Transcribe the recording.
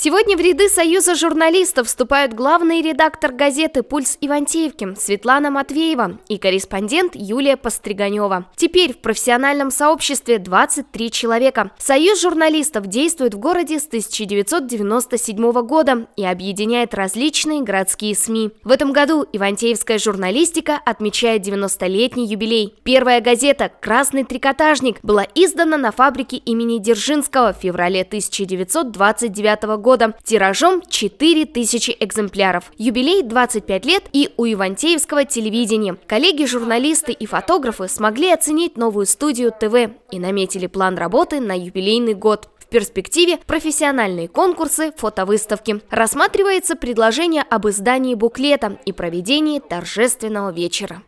Сегодня в ряды Союза журналистов вступают главный редактор газеты «Пульс Ивантеевки» Светлана Матвеева и корреспондент Юлия Постриганева. Теперь в профессиональном сообществе 23 человека. Союз журналистов действует в городе с 1997 года и объединяет различные городские СМИ. В этом году ивантеевская журналистика отмечает 90-летний юбилей. Первая газета «Красный трикотажник» была издана на фабрике имени Дзержинского в феврале 1929 года года тиражом 4000 экземпляров. Юбилей 25 лет и у Ивантеевского телевидения. Коллеги, журналисты и фотографы смогли оценить новую студию ТВ и наметили план работы на юбилейный год. В перспективе профессиональные конкурсы, фотовыставки. Рассматривается предложение об издании буклета и проведении торжественного вечера.